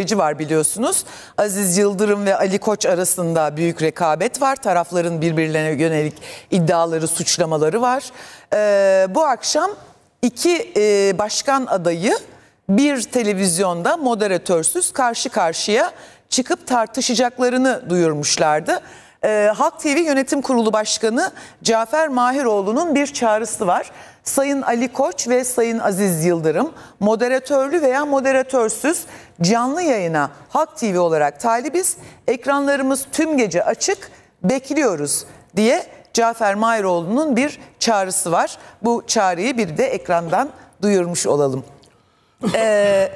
var biliyorsunuz. Aziz Yıldırım ve Ali Koç arasında büyük rekabet var. Tarafların birbirlerine yönelik iddiaları, suçlamaları var. Ee, bu akşam iki e, başkan adayı bir televizyonda moderatörsüz karşı karşıya çıkıp tartışacaklarını duyurmuşlardı e, Halk TV Yönetim Kurulu Başkanı Cafer Mahiroğlu'nun bir çağrısı var. Sayın Ali Koç ve Sayın Aziz Yıldırım moderatörlü veya moderatörsüz canlı yayına Halk TV olarak talibiz. Ekranlarımız tüm gece açık bekliyoruz diye Cafer Mahiroğlu'nun bir çağrısı var. Bu çağrıyı bir de ekrandan duyurmuş olalım. Eee...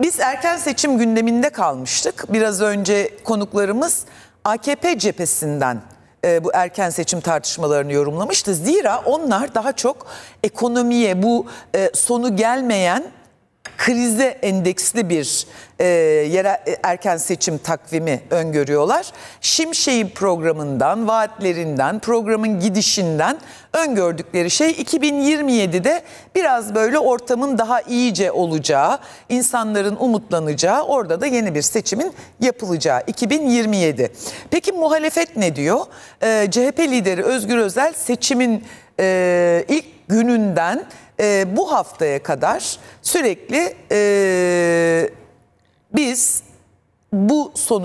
Biz erken seçim gündeminde kalmıştık. Biraz önce konuklarımız AKP cephesinden e, bu erken seçim tartışmalarını yorumlamıştı. Zira onlar daha çok ekonomiye bu e, sonu gelmeyen krize endeksli bir e, yere, e, erken seçim takvimi öngörüyorlar. Şimşek'in programından, vaatlerinden, programın gidişinden öngördükleri şey 2027'de biraz böyle ortamın daha iyice olacağı, insanların umutlanacağı, orada da yeni bir seçimin yapılacağı 2027. Peki muhalefet ne diyor? E, CHP lideri Özgür Özel seçimin e, ilk gününden e, bu haftaya kadar sürekli e, biz bu sonuç